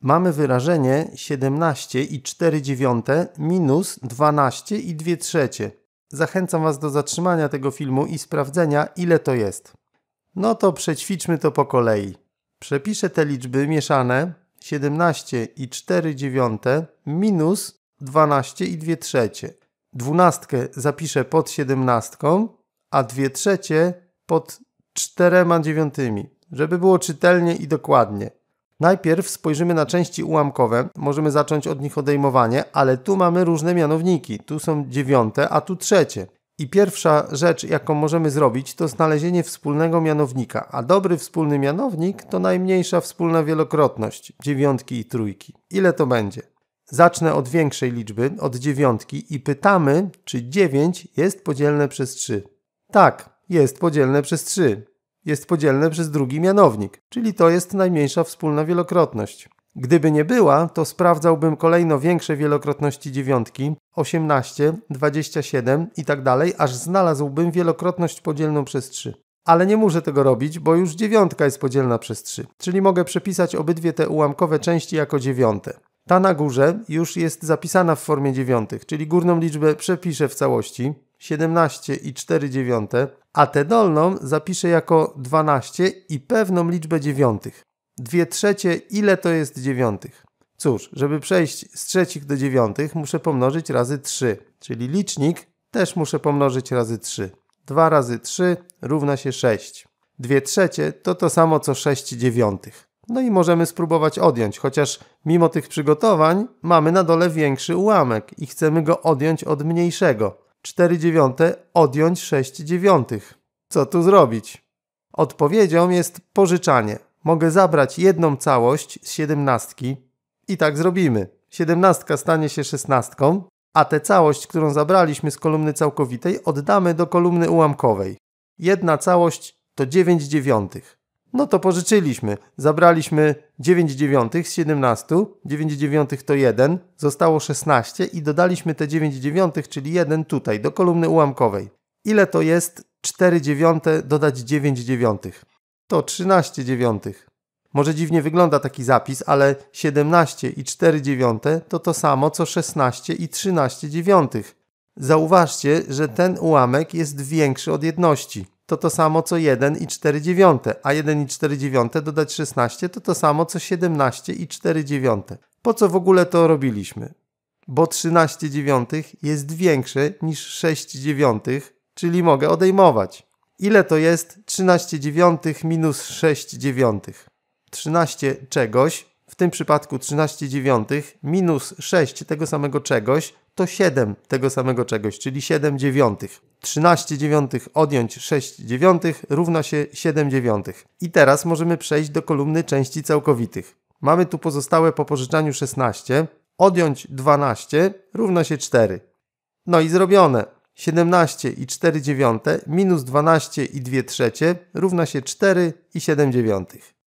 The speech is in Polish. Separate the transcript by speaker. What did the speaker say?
Speaker 1: mamy wyrażenie 17 i 4 dziewiąte minus 12 i 2 trzecie. Zachęcam Was do zatrzymania tego filmu i sprawdzenia ile to jest. No to przećwiczmy to po kolei. Przepiszę te liczby mieszane 17 i 4 dziewiąte minus 12 i 2 trzecie. Dwunastkę zapiszę pod 17, a 2 trzecie pod czterema dziewiątymi, żeby było czytelnie i dokładnie. Najpierw spojrzymy na części ułamkowe, możemy zacząć od nich odejmowanie, ale tu mamy różne mianowniki. Tu są dziewiąte, a tu trzecie. I pierwsza rzecz, jaką możemy zrobić, to znalezienie wspólnego mianownika, a dobry wspólny mianownik to najmniejsza wspólna wielokrotność dziewiątki i trójki. Ile to będzie? Zacznę od większej liczby, od dziewiątki i pytamy, czy 9 jest podzielne przez 3. Tak, jest podzielne przez 3 jest podzielne przez drugi mianownik, czyli to jest najmniejsza wspólna wielokrotność. Gdyby nie była, to sprawdzałbym kolejno większe wielokrotności dziewiątki, 18, 27 i tak dalej, aż znalazłbym wielokrotność podzielną przez 3. Ale nie muszę tego robić, bo już dziewiątka jest podzielna przez 3, czyli mogę przepisać obydwie te ułamkowe części jako dziewiąte. Ta na górze już jest zapisana w formie dziewiątych, czyli górną liczbę przepiszę w całości, 17 i 4 dziewiąte, a tę dolną zapiszę jako 12 i pewną liczbę dziewiątych. Dwie trzecie, ile to jest dziewiątych? Cóż, żeby przejść z trzecich do dziewiątych, muszę pomnożyć razy 3, czyli licznik też muszę pomnożyć razy 3. 2 razy 3 równa się 6. 2 trzecie to to samo co 6 dziewiątych. No i możemy spróbować odjąć, chociaż mimo tych przygotowań mamy na dole większy ułamek i chcemy go odjąć od mniejszego. 4 dziewiąte odjąć 6 dziewiątych. Co tu zrobić? Odpowiedzią jest pożyczanie. Mogę zabrać jedną całość z siedemnastki i tak zrobimy. Siedemnastka stanie się szesnastką, a tę całość, którą zabraliśmy z kolumny całkowitej, oddamy do kolumny ułamkowej. Jedna całość to 9 dziewiątych. No to pożyczyliśmy. Zabraliśmy 9 dziewiątych z 17, 9 dziewiątych to 1, zostało 16 i dodaliśmy te 9 dziewiątych, czyli 1 tutaj, do kolumny ułamkowej. Ile to jest 4 dziewiąte dodać 9 dziewiątych? To 13 dziewiątych. Może dziwnie wygląda taki zapis, ale 17 i 4 dziewiąte to to samo co 16 i 13 dziewiątych. Zauważcie, że ten ułamek jest większy od jedności to to samo co 1 i 4 dziewiąte, a 1 i 4 dziewiąte dodać 16 to to samo co 17 i 4 dziewiąte. Po co w ogóle to robiliśmy? Bo 13 dziewiątych jest większe niż 6 dziewiątych, czyli mogę odejmować. Ile to jest 13 dziewiątych minus 6 dziewiątych? 13 czegoś, w tym przypadku 13 dziewiątych, minus 6 tego samego czegoś, to 7 tego samego czegoś, czyli 7 dziewiątych. 13 dziewiątych odjąć 6 dziewiątych równa się 7 dziewiątych. I teraz możemy przejść do kolumny części całkowitych. Mamy tu pozostałe po pożyczaniu 16, odjąć 12 równa się 4. No i zrobione. 17 i 4 dziewiąte minus 12 i 2 trzecie równa się 4 i 7 dziewiątych.